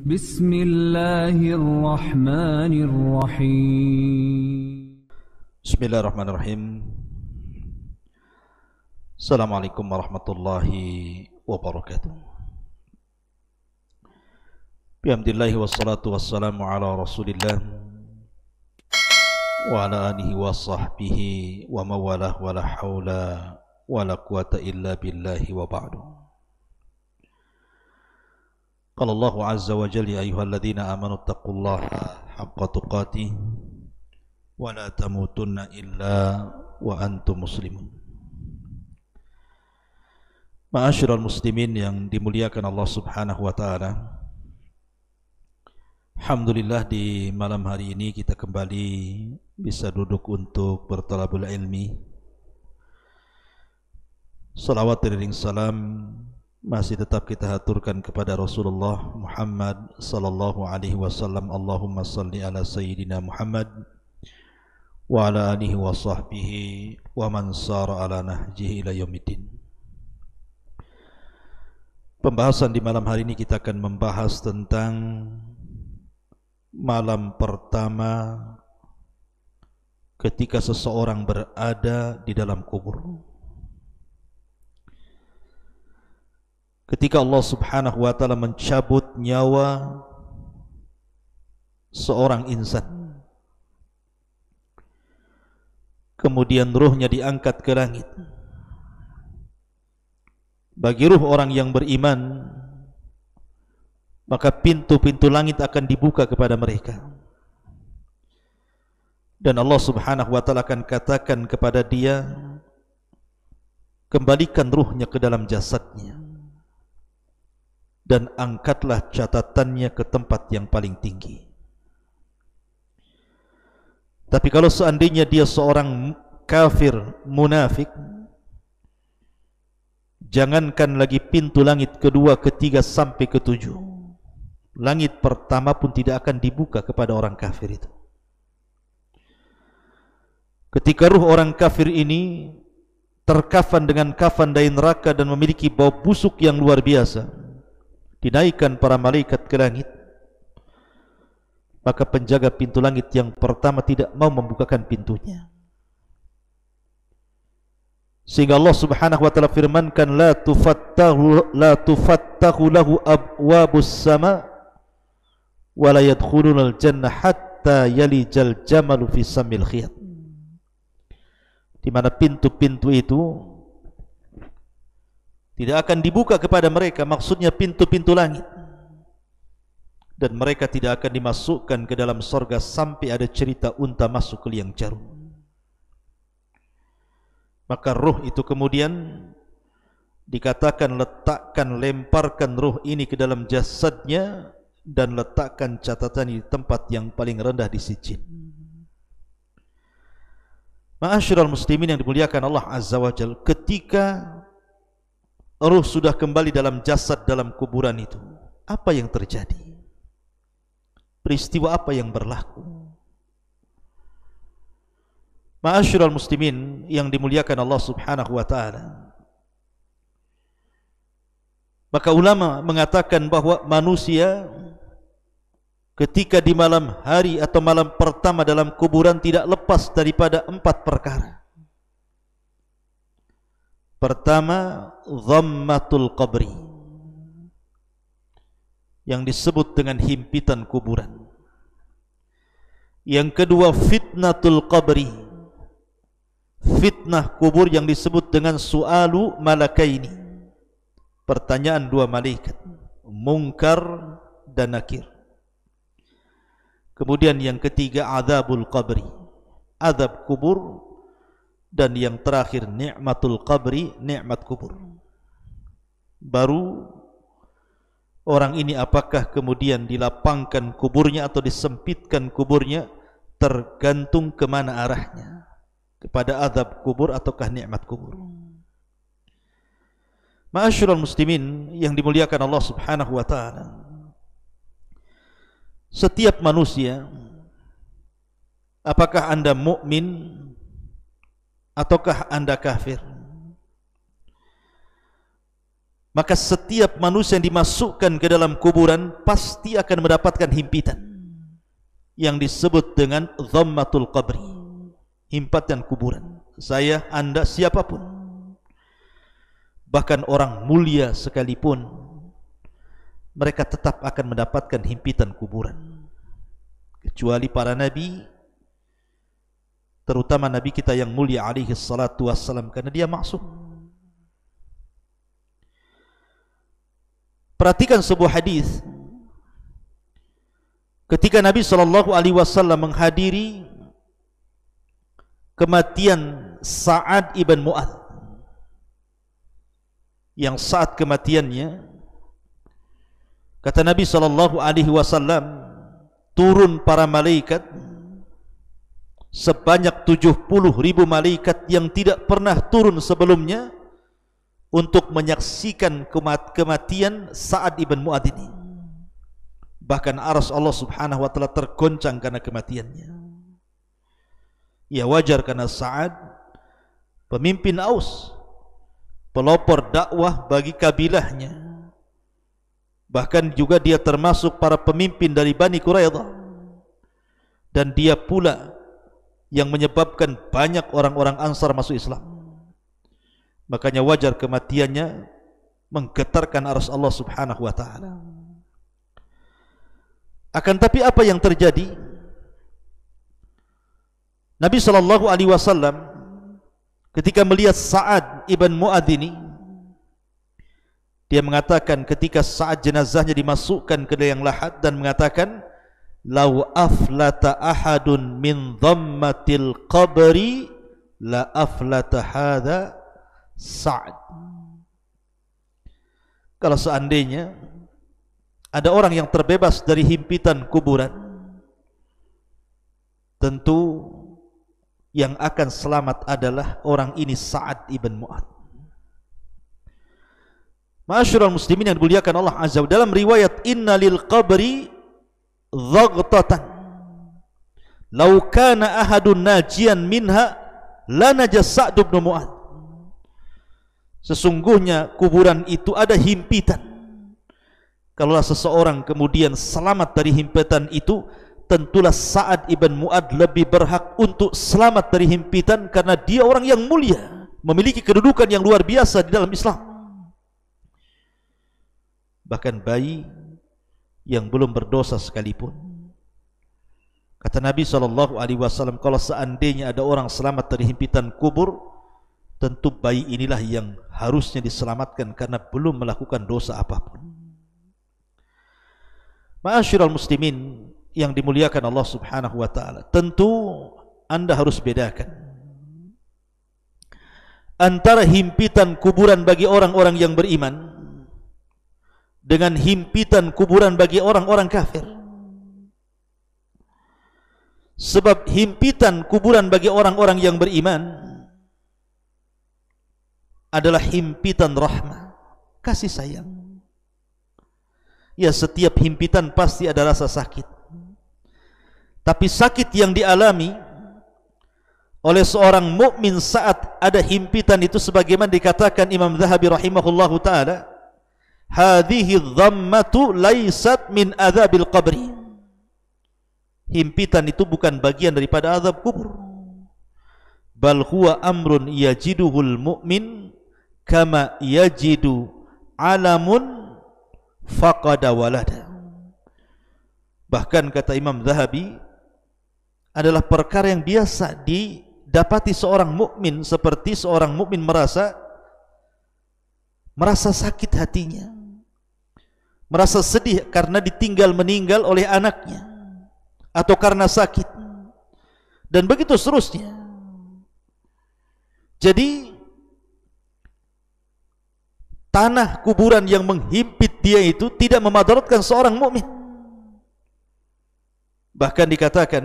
بسم الله الرحمن الرحيم بسم الله الرحمن الرحيم السلام عليكم ورحمة الله وبركاته بحمد الله والصلاة والسلام على رسول الله وعلى آله وصحبه ومن والاه ولا حول ولا قوة إلا بالله وبعده قال الله عز وجل يا أيها الذين آمنوا اتقوا الله حق تقاته ولا تموتن إلا وأنتم مسلمون Ma'asyiral muslimin yang dimuliakan Allah Subhanahu wa taala. Alhamdulillah di malam hari ini kita kembali bisa duduk untuk bertalabul ilmi. Salawat dan salam masih tetap kita haturkan kepada Rasulullah Muhammad sallallahu alaihi wasallam Allahumma salli ala sayyidina Muhammad wa ala alihi wa sahbihi wa man sara ala nahjihi ila yaumiddin Pembahasan di malam hari ini kita akan membahas tentang malam pertama ketika seseorang berada di dalam kubur. ketika Allah Subhanahu wa taala mencabut nyawa seorang insan kemudian ruhnya diangkat ke langit bagi ruh orang yang beriman maka pintu-pintu langit akan dibuka kepada mereka dan Allah Subhanahu wa taala akan katakan kepada dia kembalikan ruhnya ke dalam jasadnya dan angkatlah catatannya ke tempat yang paling tinggi. Tapi kalau seandainya dia seorang kafir munafik, jangankan lagi pintu langit kedua, ketiga, sampai ketujuh. Langit pertama pun tidak akan dibuka kepada orang kafir itu. Ketika ruh orang kafir ini terkafan dengan kafan dari neraka dan memiliki bau busuk yang luar biasa, dinaikkan para malaikat ke langit maka penjaga pintu langit yang pertama tidak mau membukakan pintunya sehingga Allah Subhanahu wa taala firmankan la tufattahu la tufattahu lahu abwabus sama wa la yadkhulunal jannah hatta yalijal jamalu fi samil khiyat di mana pintu-pintu itu tidak akan dibuka kepada mereka maksudnya pintu-pintu langit dan mereka tidak akan dimasukkan ke dalam sorga sampai ada cerita unta masuk ke liang jarum maka ruh itu kemudian dikatakan letakkan lemparkan ruh ini ke dalam jasadnya dan letakkan catatan di tempat yang paling rendah di sijin Ma'asyiral muslimin yang dimuliakan Allah Azza wa Jal Ketika Ruh sudah kembali dalam jasad dalam kuburan itu. Apa yang terjadi? Peristiwa apa yang berlaku? Ma'asyiral muslimin yang dimuliakan Allah Subhanahu wa taala. Maka ulama mengatakan bahwa manusia ketika di malam hari atau malam pertama dalam kuburan tidak lepas daripada empat perkara. Pertama, dhammatul qabri. Yang disebut dengan himpitan kuburan. Yang kedua, fitnatul qabri. Fitnah kubur yang disebut dengan sualu malakaini. Pertanyaan dua malaikat, mungkar dan nakir. Kemudian yang ketiga, azabul qabri. Azab kubur dan yang terakhir nikmatul qabri nikmat kubur baru orang ini apakah kemudian dilapangkan kuburnya atau disempitkan kuburnya tergantung kemana arahnya kepada azab kubur ataukah nikmat kubur Ma'asyiral muslimin yang dimuliakan Allah Subhanahu wa taala setiap manusia apakah Anda mukmin ataukah Anda kafir? Maka setiap manusia yang dimasukkan ke dalam kuburan pasti akan mendapatkan himpitan yang disebut dengan dhammatul qabri, himpitan kuburan. Saya, Anda, siapapun bahkan orang mulia sekalipun mereka tetap akan mendapatkan himpitan kuburan kecuali para nabi terutama Nabi kita yang mulia alaihi salatu wassalam karena dia maksum perhatikan sebuah hadis ketika Nabi sallallahu alaihi wasallam menghadiri kematian Sa'ad ibn Mu'ad yang saat kematiannya kata Nabi sallallahu alaihi wasallam turun para malaikat sebanyak 70 ribu malaikat yang tidak pernah turun sebelumnya untuk menyaksikan kematian Sa'ad ibn Mu'ad ini. Bahkan aras Allah subhanahu wa ta'ala tergoncang karena kematiannya. Ya wajar karena Sa'ad pemimpin Aus, pelopor dakwah bagi kabilahnya. Bahkan juga dia termasuk para pemimpin dari Bani Quraidah. Dan dia pula yang menyebabkan banyak orang-orang Ansar masuk Islam. Makanya wajar kematiannya menggetarkan arus Allah Subhanahu wa taala. Akan tapi apa yang terjadi? Nabi sallallahu alaihi wasallam ketika melihat Sa'ad ibn Mu'ad ini dia mengatakan ketika Sa'ad jenazahnya dimasukkan ke liang lahat dan mengatakan lau aflata ahadun min dhammatil qabri la aflata hadha Sa'ad kalau seandainya ada orang yang terbebas dari himpitan kuburan tentu yang akan selamat adalah orang ini Sa'ad ibn Mu'ad al muslimin yang dimuliakan Allah Azza wa dalam riwayat inna lil qabri dhaghatan law kana ahadun najian minha la najas Sa'd bin Mu'adz sesungguhnya kuburan itu ada himpitan kalaulah seseorang kemudian selamat dari himpitan itu tentulah Sa'ad ibn Mu'ad lebih berhak untuk selamat dari himpitan karena dia orang yang mulia memiliki kedudukan yang luar biasa di dalam Islam bahkan bayi yang belum berdosa sekalipun. Kata Nabi Shallallahu Alaihi Wasallam, kalau seandainya ada orang selamat dari himpitan kubur, tentu bayi inilah yang harusnya diselamatkan karena belum melakukan dosa apapun. Ma'asyiral muslimin yang dimuliakan Allah Subhanahu wa taala, tentu Anda harus bedakan antara himpitan kuburan bagi orang-orang yang beriman dengan himpitan kuburan bagi orang-orang kafir. Sebab himpitan kuburan bagi orang-orang yang beriman adalah himpitan rahmah, kasih sayang. Ya setiap himpitan pasti ada rasa sakit. Tapi sakit yang dialami oleh seorang mukmin saat ada himpitan itu sebagaimana dikatakan Imam Zahabi rahimahullahu taala hadhihi dhammatu laysat min adzabil qabri himpitan itu bukan bagian daripada azab kubur bal huwa amrun yajiduhul mu'min kama yajidu alamun faqada walada bahkan kata Imam Zahabi adalah perkara yang biasa didapati seorang mukmin seperti seorang mukmin merasa merasa sakit hatinya merasa sedih karena ditinggal meninggal oleh anaknya atau karena sakit dan begitu seterusnya jadi tanah kuburan yang menghimpit dia itu tidak memadaratkan seorang mukmin bahkan dikatakan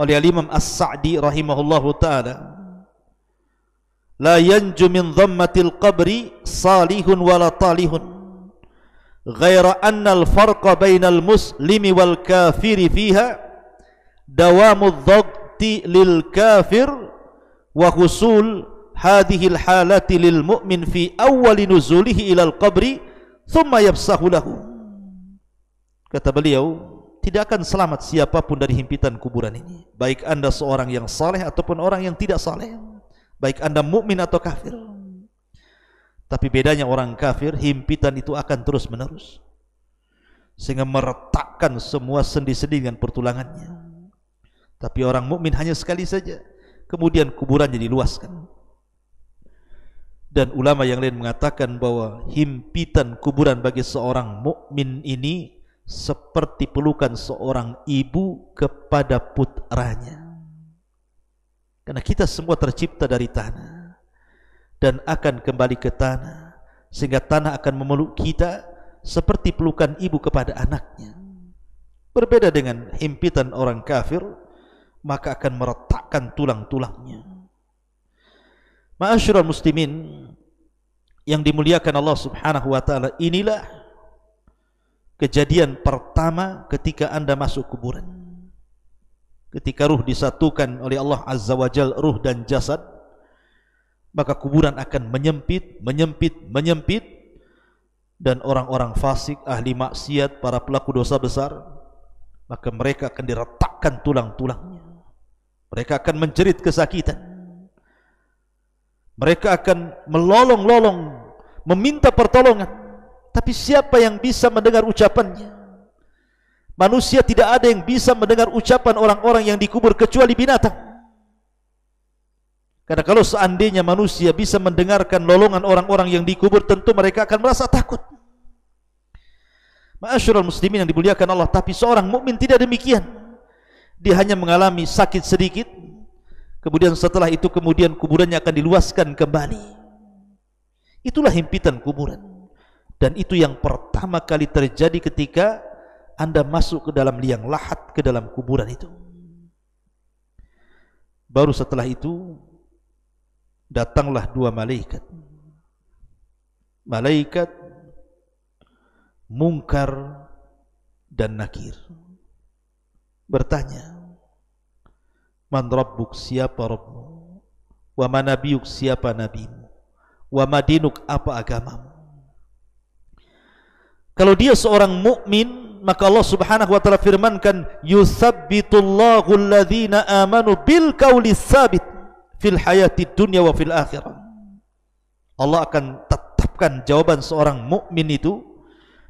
oleh Imam As-Sa'di rahimahullahu taala la yanju min dhammatil qabri salihun wala talihun ghaira annal farqa bainal muslimi wal kafiri fiha dawamu dhagti lil kafir wa husul hadhil halati lil mu'min fi awwali nuzulihi ilal qabri thumma yabsahu lahu kata beliau tidak akan selamat siapapun dari himpitan kuburan ini baik anda seorang yang saleh ataupun orang yang tidak saleh baik anda mukmin atau kafir tapi bedanya orang kafir, himpitan itu akan terus menerus. Sehingga meretakkan semua sendi-sendi dengan pertulangannya. Tapi orang mukmin hanya sekali saja. Kemudian kuburan jadi luaskan. Dan ulama yang lain mengatakan bahwa himpitan kuburan bagi seorang mukmin ini seperti pelukan seorang ibu kepada putranya. Karena kita semua tercipta dari tanah dan akan kembali ke tanah sehingga tanah akan memeluk kita seperti pelukan ibu kepada anaknya berbeda dengan himpitan orang kafir maka akan meretakkan tulang-tulangnya Ma'asyiral muslimin yang dimuliakan Allah Subhanahu wa taala inilah kejadian pertama ketika Anda masuk kuburan ketika ruh disatukan oleh Allah Azza wa Jal ruh dan jasad maka kuburan akan menyempit, menyempit, menyempit dan orang-orang fasik, ahli maksiat, para pelaku dosa besar maka mereka akan diretakkan tulang-tulangnya. Mereka akan menjerit kesakitan. Mereka akan melolong-lolong meminta pertolongan. Tapi siapa yang bisa mendengar ucapannya? Manusia tidak ada yang bisa mendengar ucapan orang-orang yang dikubur kecuali binatang. Karena kalau seandainya manusia bisa mendengarkan lolongan orang-orang yang dikubur, tentu mereka akan merasa takut. Ma'asyiral muslimin yang dimuliakan Allah, tapi seorang mukmin tidak demikian. Dia hanya mengalami sakit sedikit, kemudian setelah itu kemudian kuburannya akan diluaskan kembali. Itulah himpitan kuburan. Dan itu yang pertama kali terjadi ketika Anda masuk ke dalam liang lahat, ke dalam kuburan itu. Baru setelah itu datanglah dua malaikat. Malaikat mungkar dan nakir. Bertanya, Man Rabbuk siapa Rabbmu? Wa ma siapa Nabimu? Wa madinuk apa agamamu? Kalau dia seorang mukmin, maka Allah Subhanahu wa taala firmankan, "Yutsabbitullahu alladhina amanu bil qawli tsabit." fil hayati dunia wa fil akhirah. Allah akan tetapkan jawaban seorang mukmin itu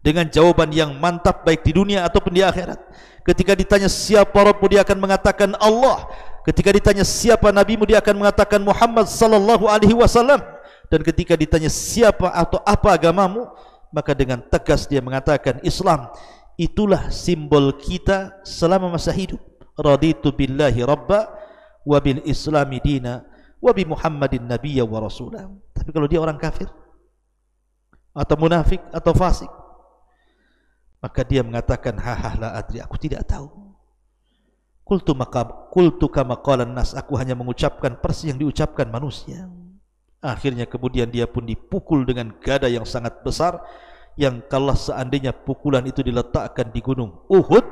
dengan jawaban yang mantap baik di dunia ataupun di akhirat. Ketika ditanya siapa Rabbu dia akan mengatakan Allah. Ketika ditanya siapa nabimu dia akan mengatakan Muhammad sallallahu alaihi wasallam. Dan ketika ditanya siapa atau apa agamamu, maka dengan tegas dia mengatakan Islam. Itulah simbol kita selama masa hidup. Raditu billahi rabba wa bil islami dina wa bi muhammadin nabiyya wa rasulah tapi kalau dia orang kafir atau munafik atau fasik maka dia mengatakan hahah la adri aku tidak tahu kultu maka kultu kama qala nas aku hanya mengucapkan persis yang diucapkan manusia akhirnya kemudian dia pun dipukul dengan gada yang sangat besar yang kalah seandainya pukulan itu diletakkan di gunung Uhud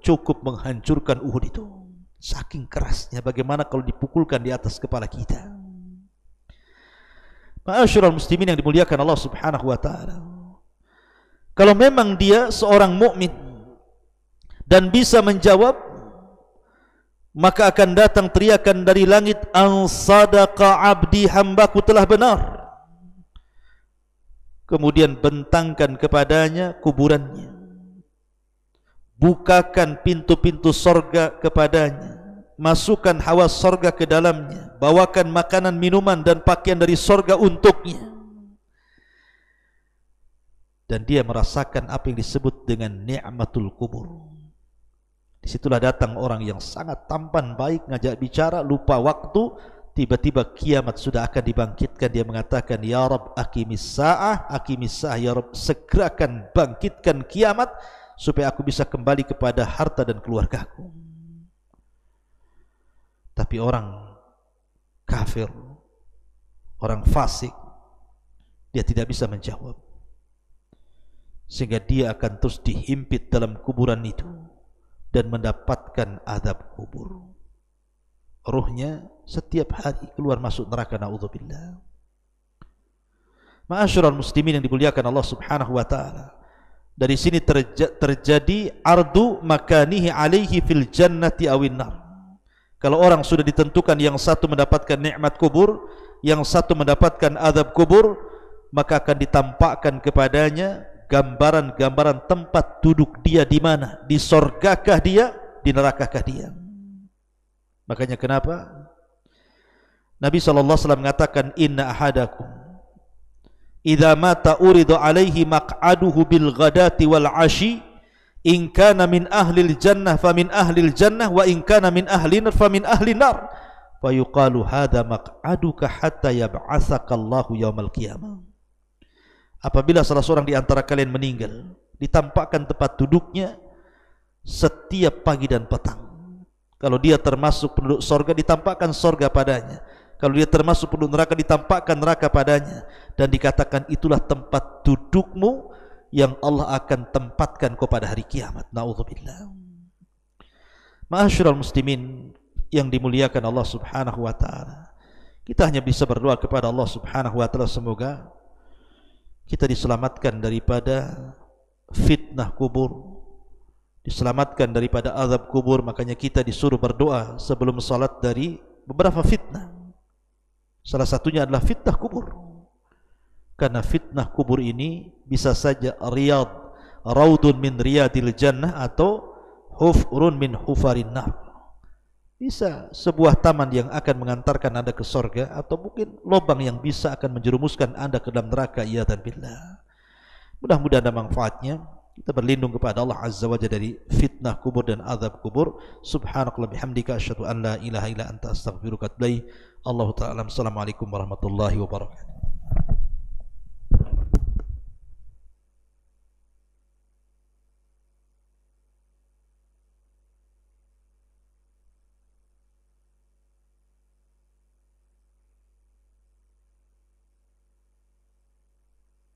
cukup menghancurkan Uhud itu Saking kerasnya bagaimana kalau dipukulkan di atas kepala kita. Ma'asyiral muslimin yang dimuliakan Allah Subhanahu wa taala. Kalau memang dia seorang mukmin dan bisa menjawab maka akan datang teriakan dari langit an sadaqa abdi hambaku telah benar kemudian bentangkan kepadanya kuburannya bukakan pintu-pintu sorga kepadanya masukkan hawa sorga ke dalamnya bawakan makanan minuman dan pakaian dari sorga untuknya dan dia merasakan apa yang disebut dengan ni'matul kubur disitulah datang orang yang sangat tampan baik ngajak bicara lupa waktu tiba-tiba kiamat sudah akan dibangkitkan dia mengatakan ya Rab akimis sa'ah akimis sa'ah ya Rab segerakan bangkitkan kiamat supaya aku bisa kembali kepada harta dan keluargaku. Tapi orang kafir, orang fasik, dia tidak bisa menjawab. Sehingga dia akan terus dihimpit dalam kuburan itu dan mendapatkan adab kubur. Ruhnya setiap hari keluar masuk neraka naudzubillah. Ma'asyiral muslimin yang dimuliakan Allah Subhanahu wa taala. dari sini terja, terjadi ardu makanihi alaihi fil jannati awin nar kalau orang sudah ditentukan yang satu mendapatkan nikmat kubur yang satu mendapatkan adab kubur maka akan ditampakkan kepadanya gambaran-gambaran tempat duduk dia di mana di sorga kah dia di neraka kah dia makanya kenapa Nabi SAW mengatakan inna ahadakum idza mata uridu alaihi maq'aduhu bil ghadati wal ashi in kana min ahlil jannah fa min ahlil jannah wa in kana min ahli nar fa min ahli nar fa yuqalu hadha maq'aduka hatta Allahu yaumal qiyamah apabila salah seorang di antara kalian meninggal ditampakkan tempat duduknya setiap pagi dan petang kalau dia termasuk penduduk sorga ditampakkan sorga padanya kalau dia termasuk penduduk neraka ditampakkan neraka padanya dan dikatakan itulah tempat dudukmu yang Allah akan tempatkan kepada hari kiamat. Nauzubillah. Ma'asyiral muslimin yang dimuliakan Allah Subhanahu wa taala. Kita hanya bisa berdoa kepada Allah Subhanahu wa taala semoga kita diselamatkan daripada fitnah kubur, diselamatkan daripada azab kubur, makanya kita disuruh berdoa sebelum salat dari beberapa fitnah. Salah satunya adalah fitnah kubur. Karena fitnah kubur ini bisa saja riyad, raudun min riyadil jannah atau hufurun min hufarin nar. Bisa sebuah taman yang akan mengantarkan Anda ke sorga atau mungkin lubang yang bisa akan menjerumuskan Anda ke dalam neraka ya dan bila Mudah-mudahan ada manfaatnya. Kita berlindung kepada Allah Azza wa Jalla dari fitnah kubur dan azab kubur. Subhanakallah bihamdika asyhadu an la ilaha illa anta astaghfiruka wa atubu Allahu taala. Assalamualaikum warahmatullahi wabarakatuh.